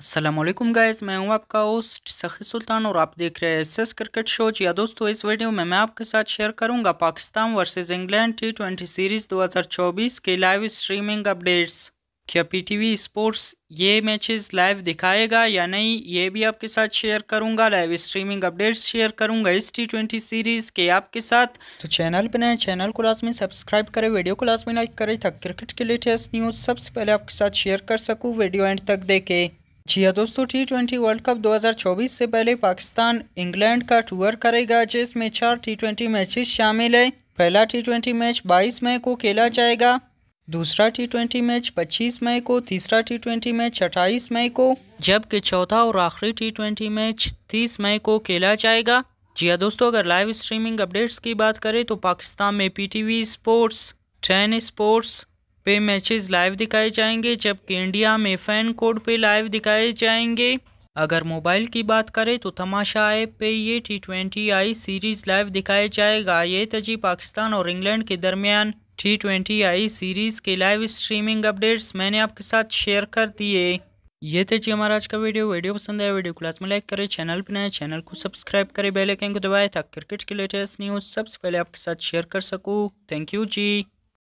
Aslam guys मैं हूं आपका होस्ट सखी सुल्तान और आप देख रहे हैं एस एस क्रिकेट शो या दोस्तों इस वीडियो में मैं आपके साथ शेयर करूंगा Pakistan versus England T twenty series 2024 के लाइव स्ट्रीमिंग अपडेट्स क्या पीटीवी स्पोर्ट्स ये मैचेस लाइव दिखाएगा या नहीं ये भी आपके साथ शेयर करूंगा लाइव स्ट्रीमिंग अपडेट्स शेयर करूंगा इस टी ट्वेंटी सीरीज़ के आपके साथ तो चैनल पर नए चैनल को लास्ट में सब्सक्राइब करें वीडियो को लास्ट में लाइक करें था क्रिकेट के लेटेस्ट न्यूज़ सबसे पहले आपके साथ शेयर कर सकूँ वीडियो एंड तक देखें जी हाँ दोस्तों टी ट्वेंटी वर्ल्ड कप 2024 से पहले पाकिस्तान इंग्लैंड का टूर करेगा जिसमें चार टी ट्वेंटी मैचेस शामिल है पहला टी ट्वेंटी मैच 22 मई को खेला जाएगा दूसरा टी ट्वेंटी मैच 25 मई को तीसरा टी ट्वेंटी मैच 28 मई को जबकि चौथा और आखिरी टी ट्वेंटी मैच 30 मई को खेला जाएगा जी हाँ दोस्तों अगर लाइव स्ट्रीमिंग अपडेट्स की बात करें तो पाकिस्तान में वी स्पोर्ट्स टेन स्पोर्ट्स पे मैचेस लाइव दिखाए जाएंगे जबकि इंडिया में फैन कोड पे लाइव दिखाए जाएंगे अगर मोबाइल की बात करें तो तमाशा ऐप पे ये T twenty I series live दिखाया जाएगा ये तजी पाकिस्तान और इंग्लैंड के दरमियान टी ट्वेंटी आई सीरीज़ के लाइव स्ट्रीमिंग अपडेट्स मैंने आपके साथ शेयर कर दिए ये थे जी हमारा आज का वीडियो वीडियो पसंद आया वीडियो क्लास में लाइक करें चैनल पर नए चैनल को सब्सक्राइब करें बेल आइकन को दबाएं ताकि क्रिकेट के लेटेस्ट न्यूज़ सबसे पहले आपके साथ शेयर कर सकूं थैंक यू जी